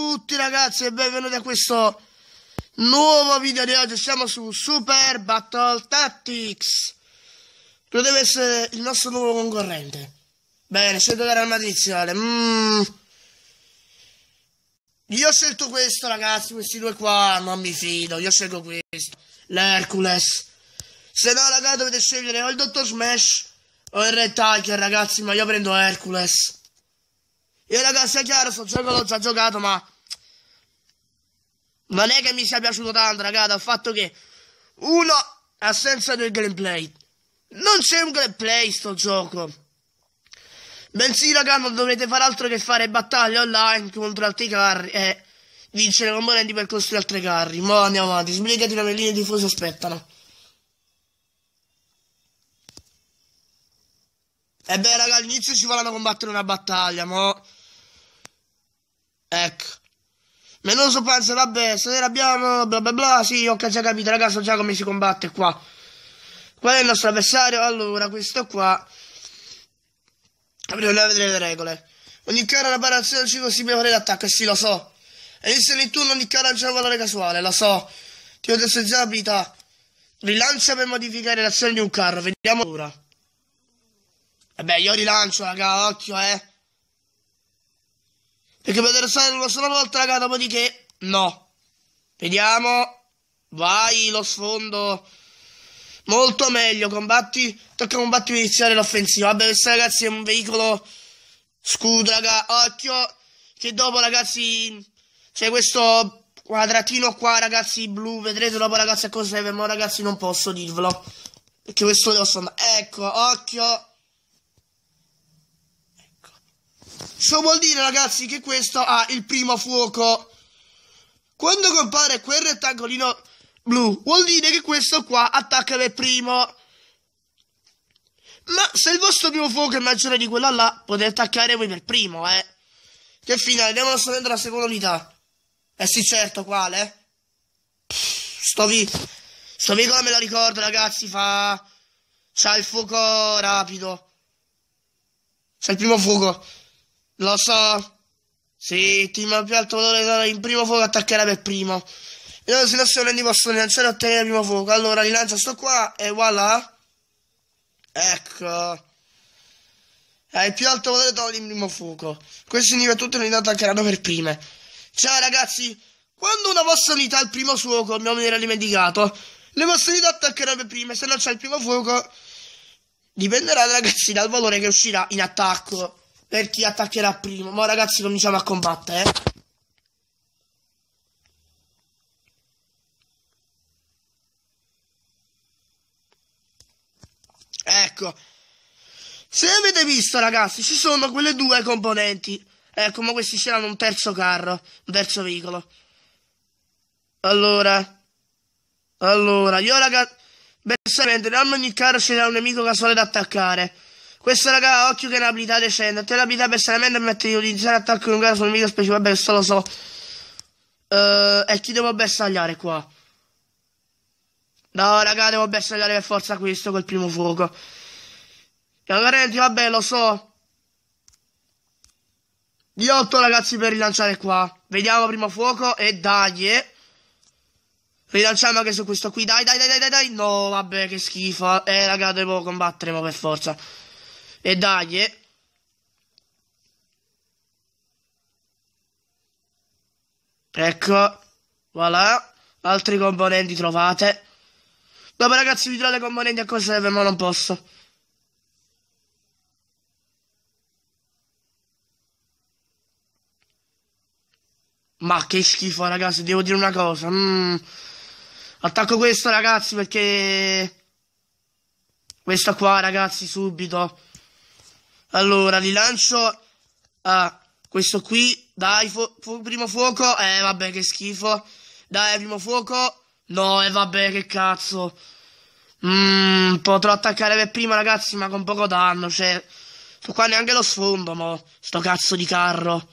tutti ragazzi e benvenuti a questo nuovo video di oggi Siamo su Super Battle Tactics Quello deve essere il nostro nuovo concorrente Bene, scelto dalla iniziale mm. Io ho scelto questo ragazzi, questi due qua non mi fido Io scelgo questo, l'Hercules Se no ragazzi dovete scegliere o il Dottor Smash o il Red Tiger ragazzi Ma io prendo Hercules io ragazzi è chiaro, sto gioco l'ho già giocato, ma non è che mi sia piaciuto tanto, raga, dal fatto che uno, assenza del gameplay. Non c'è un gameplay sto gioco. Bensì, raga, non dovete fare altro che fare battaglie online contro altri carri e vincere componenti per costruire altri carri. Ma andiamo avanti, sbrigati la linee di fuoco aspettano. E beh, raga, all'inizio ci volevano combattere una battaglia, ma... Ecco. Menoso Panza, vabbè, stasera abbiamo bla bla bla, sì, ho già capito, ragazzi, so già come si combatte qua. Qual è il nostro avversario? Allora, questo qua. Dobbiamo vedere le regole. Ogni cara alla parazione ci possibile fare l'attacco, eh sì, lo so. E se nel turno ogni cara lancia un valore casuale, lo so. Ti ho detto già abilità. Rilancia per modificare l'azione di un carro, vediamo ora. Vabbè, io rilancio, raga, occhio, eh. Perché potete restare una sola volta, raga, dopodiché no. Vediamo. Vai, lo sfondo. Molto meglio, combatti. Tocca combatti per iniziare l'offensiva. Vabbè, questo ragazzi è un veicolo scudo, raga. Occhio. Che dopo, ragazzi, c'è questo quadratino qua, ragazzi, blu. Vedrete dopo, ragazzi, a cosa serve. Ma, ragazzi, non posso dirvelo. Perché questo devo andare. Ecco, occhio. Ciò vuol dire, ragazzi, che questo ha il primo fuoco. Quando compare quel rettangolino blu, vuol dire che questo qua attacca per primo. Ma se il vostro primo fuoco è maggiore di quello là, potete attaccare voi per primo, eh. Che fine, andiamo solo dentro la seconda unità. Eh sì, certo, quale? Sto vi... Sto come me lo ricordo, ragazzi, fa... C'ha il fuoco rapido. C'ha il primo fuoco. Lo so. Sì, team al più alto valore sarà in primo fuoco attaccherà per primo. E allora se la sono posso rilanciare e ottenere primo fuoco. Allora rilancia sto qua e voilà. Ecco. È il più alto valore togli in primo fuoco. Questo significa che tutte le unità attaccheranno per prime. Ciao ragazzi. Quando una vostra unità ha il primo fuoco, il mio me era dimenticato. Le vostre unità attaccheranno per prime. Se non c'è il primo fuoco, dipenderà ragazzi dal valore che uscirà in attacco per chi attaccherà primo. Ma ragazzi, cominciamo a combattere. Eh? Ecco. Se avete visto, ragazzi, ci sono quelle due componenti. Ecco, ma questi c'erano un terzo carro, un terzo veicolo. Allora... Allora, io ragazzi... Beh, sapete, ogni carro c'era un nemico casuale da attaccare. Questo raga, occhio che è un'abilità decente. A te l'abilità per salamandra permette di utilizzare attacco in gara sul nemico specie. Vabbè, questo lo so. Uh, e ti devo bersagliare qua. No, raga, devo bersagliare per forza questo col primo fuoco. Calvarenti, vabbè, lo so. Di otto ragazzi per rilanciare qua. Vediamo primo fuoco e dai. Eh. Rilanciamo anche su questo qui. Dai, dai, dai, dai, dai. No, vabbè, che schifo. Eh, raga, devo combattere per forza e dai ecco voilà altri componenti trovate dopo ragazzi vi dirò le componenti a cosa serve ma non posso ma che schifo ragazzi devo dire una cosa mm. attacco questo ragazzi perché questa qua ragazzi subito allora, li lancio a questo qui. Dai, fu fu primo fuoco. Eh, vabbè, che schifo. Dai, primo fuoco. No, e eh, vabbè, che cazzo. Mmm, potrò attaccare per prima, ragazzi, ma con poco danno. Cioè, su qua neanche lo sfondo, mo. Sto cazzo di carro.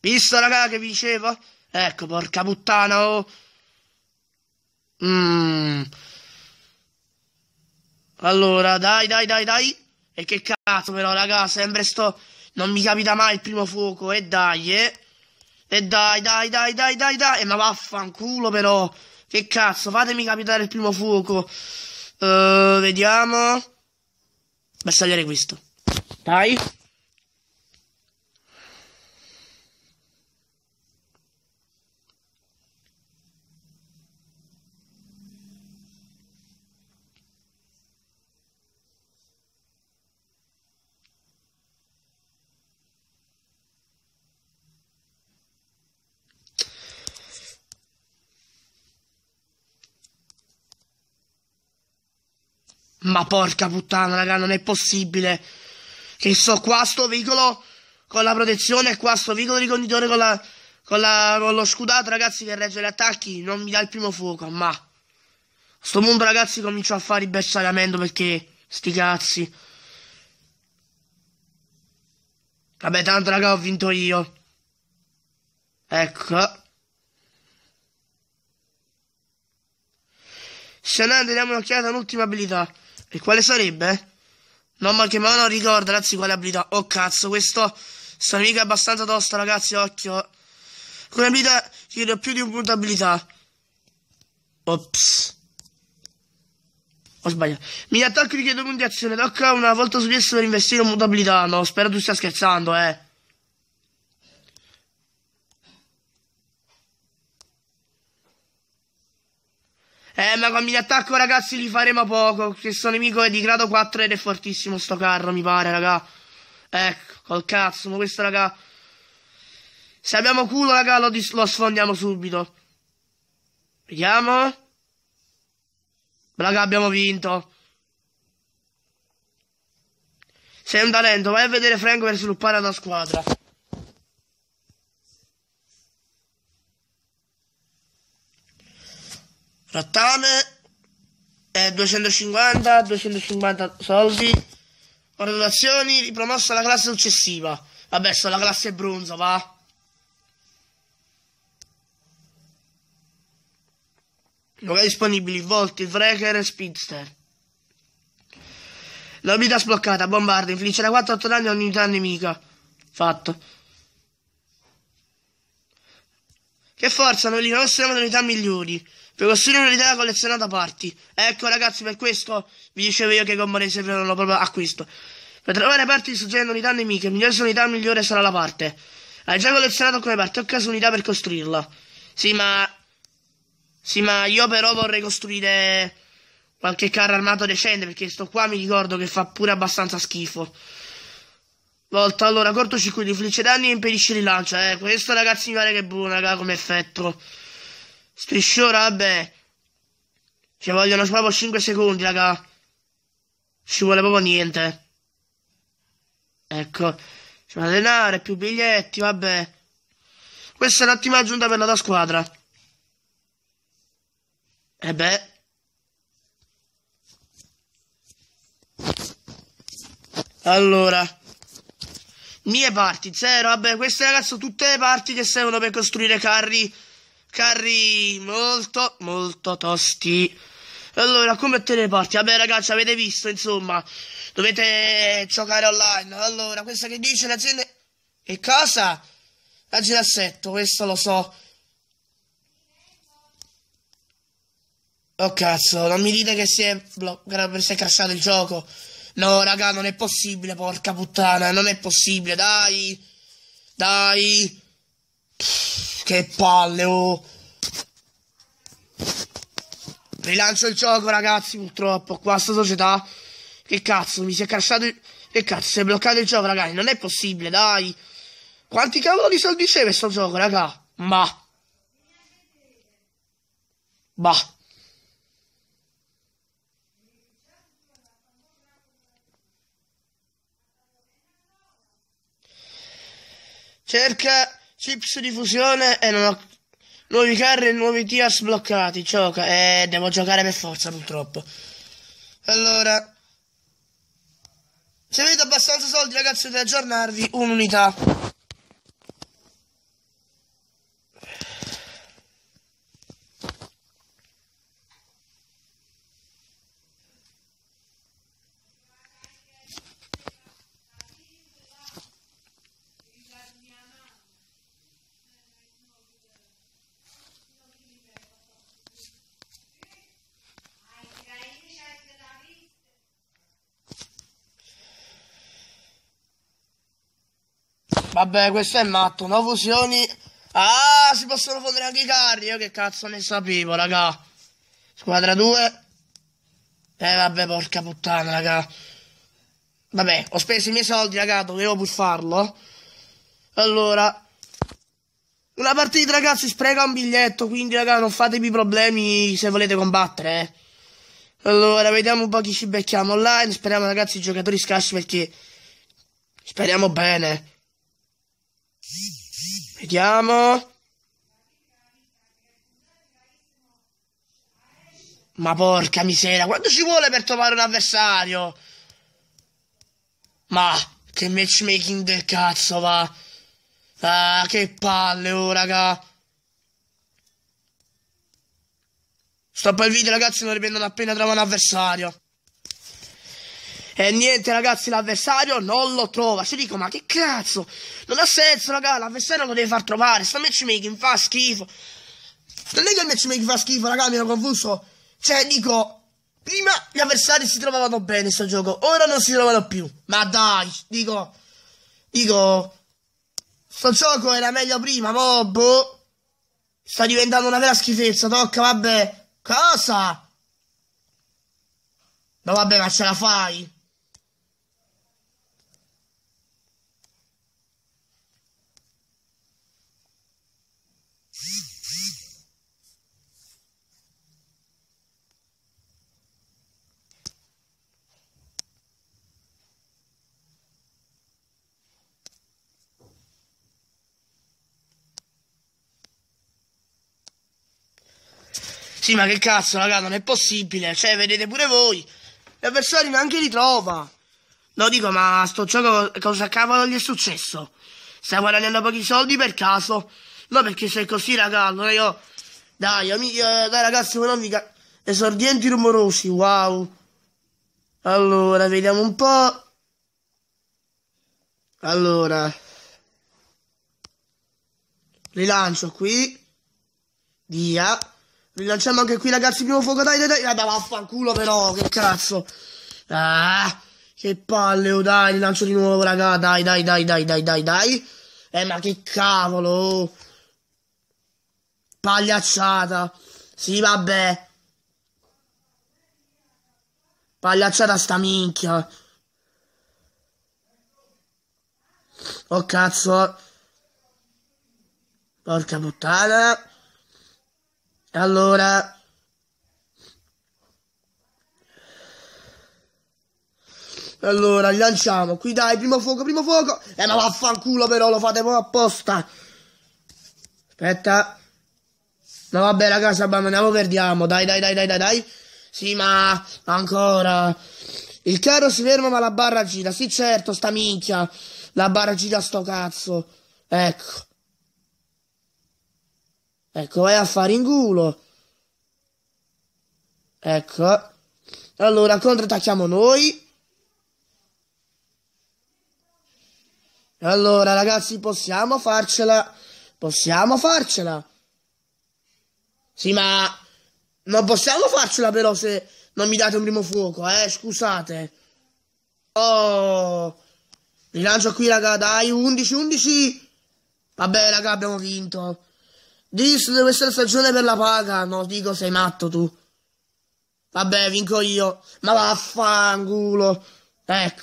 Visto, raga, che vi dicevo? Ecco, porca puttana, oh. Mmm... Allora, dai, dai, dai, dai. E che cazzo però, raga, sempre sto... Non mi capita mai il primo fuoco, e dai, eh. E dai, dai, dai, dai, dai, dai. E ma vaffanculo però. Che cazzo, fatemi capitare il primo fuoco. Uh, vediamo. Per stagliare questo. Dai. Ma porca puttana, raga, non è possibile. Che so, qua sto veicolo con la protezione e qua sto veicolo di conditore con, la, con, la, con lo scudato, ragazzi, che regge gli attacchi. Non mi dà il primo fuoco, ma... Sto mondo, ragazzi, comincio a fare il bersagliamento perché... Sti cazzi. Vabbè, tanto, raga, ho vinto io. Ecco. Se no, diamo un'occhiata all'ultima abilità. E quale sarebbe? No, ma che me non ricordo, ragazzi, quale abilità. Oh, cazzo, questo sta mica abbastanza tosta, ragazzi, occhio. Con abilità chiedo più di un punto abilità. Ops. Ho sbagliato. Mi attacco richiedo punti azione. Tocca una volta su di esso per investire in mutabilità. No, spero tu stia scherzando, eh. Eh, ma con in attacco, ragazzi, li faremo poco. Questo nemico è di grado 4 ed è fortissimo sto carro, mi pare, raga. Ecco, col cazzo, ma questo, raga... Se abbiamo culo, raga, lo, lo sfondiamo subito. Vediamo. Raga, abbiamo vinto. Sei un talento, vai a vedere Franco per sviluppare la tua squadra. Rattame. Eh, 250, 250 soldi. Valutazioni, ripromossa alla classe successiva. Vabbè, sto la classe bronzo, va. Locali disponibili, volti, Wrecker e Speedster. L'abilità sbloccata, bombarda, infligge da 4 8 danni a ogni unità nemica. Fatto. Che forza, noi li nostri unità migliori. Per costruire un'idea collezionata parti. Ecco ragazzi, per questo vi dicevo io che i combo serviranno proprio a questo. Per trovare parti suggerendo unità nemiche, migliore se unità migliore sarà la parte. Hai già collezionato alcune parti, ho caso unità per costruirla. Sì, ma... Sì, ma io però vorrei costruire qualche carro armato decente, perché sto qua mi ricordo che fa pure abbastanza schifo. Volta, allora, corto circuito, infligge danni e impedisce il rilancio. Eh, questo ragazzi mi pare che è buono, raga, come effetto. Strisciora, vabbè. Ci vogliono proprio 5 secondi, raga. Ci vuole proprio niente. Ecco. Ci vuole denaro, più biglietti, vabbè. Questa è un'ottima aggiunta per la tua squadra. E eh beh. Allora. Mie parti, zero. Vabbè, queste ragazzi sono tutte le parti che servono per costruire carri carri molto, molto tosti. Allora, come te ne parti? Vabbè, ragazzi, avete visto, insomma, dovete giocare online. Allora, questa che dice l'azienda... E cosa? La girassetto, questo lo so. Oh cazzo, non mi dite che si è, bloccato si è crashato il gioco. No, raga, non è possibile, porca puttana, non è possibile, dai. Dai. Pff. Che palle, oh! Rilancio il gioco, ragazzi, purtroppo. Qua sta società... Che cazzo, mi si è crashato il... Che cazzo, si è bloccato il gioco, ragazzi. Non è possibile, dai. Quanti cavolo di soldi c'è questo gioco, raga? Ma... ma Cerca Chips di fusione e non ho nuovi carri e nuovi tier sbloccati. Gioca. Eh, devo giocare per forza purtroppo. Allora. Se avete abbastanza soldi ragazzi dovete aggiornarvi un'unità. Vabbè, questo è matto. No fusioni. Ah, si possono fondere anche i carri. Io che cazzo ne sapevo, raga. Squadra 2. Eh, vabbè, porca puttana, raga. Vabbè, ho speso i miei soldi, raga. Dovevo pur farlo. Allora. Una partita, ragazzi, spreca un biglietto. Quindi, raga, non fatevi problemi se volete combattere, eh. Allora, vediamo un po' chi ci becchiamo online. Speriamo, ragazzi, i giocatori scarsi perché... Speriamo bene. Vediamo. Ma porca miseria, quanto ci vuole per trovare un avversario? Ma che matchmaking del cazzo va. Ah, che palle, oh, raga. Stoppa il video, ragazzi, non riprendono appena trovo un avversario. E niente, ragazzi, l'avversario non lo trova. Si dico, ma che cazzo? Non ha senso, raga, l'avversario lo deve far trovare. Sta matchmaking fa schifo. Non è che il matchmaking fa schifo, raga, mi ero confuso. Cioè, dico, prima gli avversari si trovavano bene in sto gioco, ora non si trovano più. Ma dai, dico, dico, sto gioco era meglio prima, mo, boh, sta diventando una vera schifezza, tocca, vabbè, cosa? No vabbè, ma ce la fai? Sì, ma che cazzo, raga, non è possibile. Cioè, vedete pure voi. L'avversario neanche li trova. No, dico, ma sto gioco cosa cavolo gli è successo? Stiamo guadagnando pochi soldi per caso? No, perché se è così, raga, allora io... Dai, amici, eh, dai ragazzi, ma non mica... Esordienti rumorosi, wow. Allora, vediamo un po'. Allora. Rilancio qui. Via. Rilanciamo anche qui, ragazzi, primo fuoco, dai, dai, dai. Vabbè, vaffanculo però, che cazzo. Ah, che palle, oh, dai, rilancio di nuovo, raga. Dai, dai, dai, dai, dai, dai, dai. Eh, ma che cavolo. Pagliacciata. Sì, vabbè. Pagliacciata sta minchia. Oh, cazzo. Porca puttana. Allora, Allora, rilanciamo. Qui dai, primo fuoco, primo fuoco. Eh, ma vaffanculo però, lo fate proprio apposta. Aspetta. No, vabbè, ragazzi, abbandoniamo, perdiamo. Dai, dai, dai, dai, dai, dai. Sì, ma ancora. Il carro si ferma, ma la barra gira. Sì, certo, sta minchia. La barra gira sto cazzo. Ecco. Ecco, vai a fare in culo. Ecco. Allora, contrattacchiamo noi. Allora, ragazzi, possiamo farcela. Possiamo farcela. Sì, ma... Non possiamo farcela però se non mi date un primo fuoco, eh. Scusate. Oh... Rilancio qui, raga, dai, 11-11. Vabbè, raga, abbiamo vinto. Dis deve essere stagione per la paga. No, dico sei matto tu. Vabbè, vinco io. Ma vaffanculo. Ecco.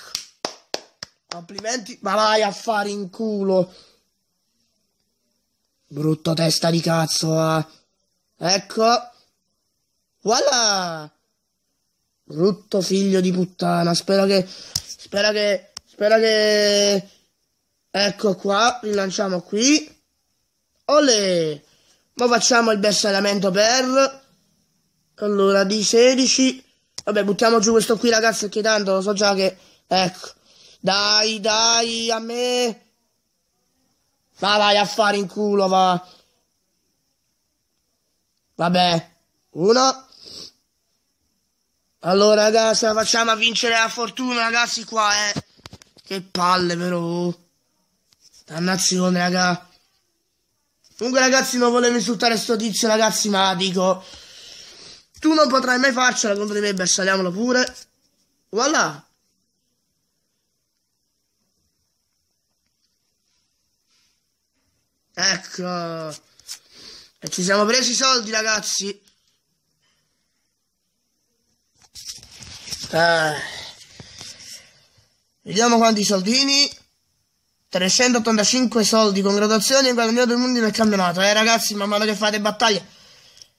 Complimenti, ma vai a fare in culo. Brutto testa di cazzo, va. Ecco. Voilà. Brutto figlio di puttana. Spero che... Spero che... Spero che... Ecco qua, rilanciamo qui. Olè! Ma facciamo il bersagliamento per... Allora, di 16. Vabbè, buttiamo giù questo qui, ragazzi, perché tanto lo so già che... Ecco. Dai, dai, a me... Ma vai a fare in culo, va. Vabbè. Uno. Allora, ragazzi, la facciamo a vincere la fortuna, ragazzi, qua, eh. Che palle, però. Dannazione, ragazzi! Comunque, ragazzi, non volevo insultare sto tizio, ragazzi, ma dico. Tu non potrai mai farcela contro di me, bersagliamolo pure. Voilà. Ecco. E ci siamo presi i soldi, ragazzi. Eh. Vediamo quanti soldini. 385 soldi con graduazione guadagnato il mondo nel campionato. Eh ragazzi, man mano che fate battaglie,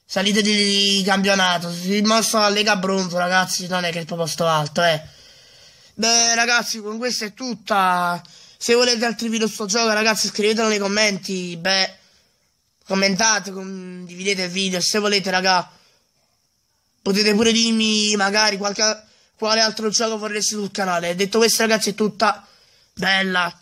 salite di, campionato. Si mostra la Lega Bronzo, ragazzi, non è che il proposto alto, eh. Beh, ragazzi, con questo è tutta. Se volete altri video su gioco, ragazzi, scrivetelo nei commenti. Beh, commentate, condividete il video. Se volete, raga, potete pure dirmi magari qualche, quale altro gioco vorreste sul canale. Detto questo, ragazzi, è tutta bella.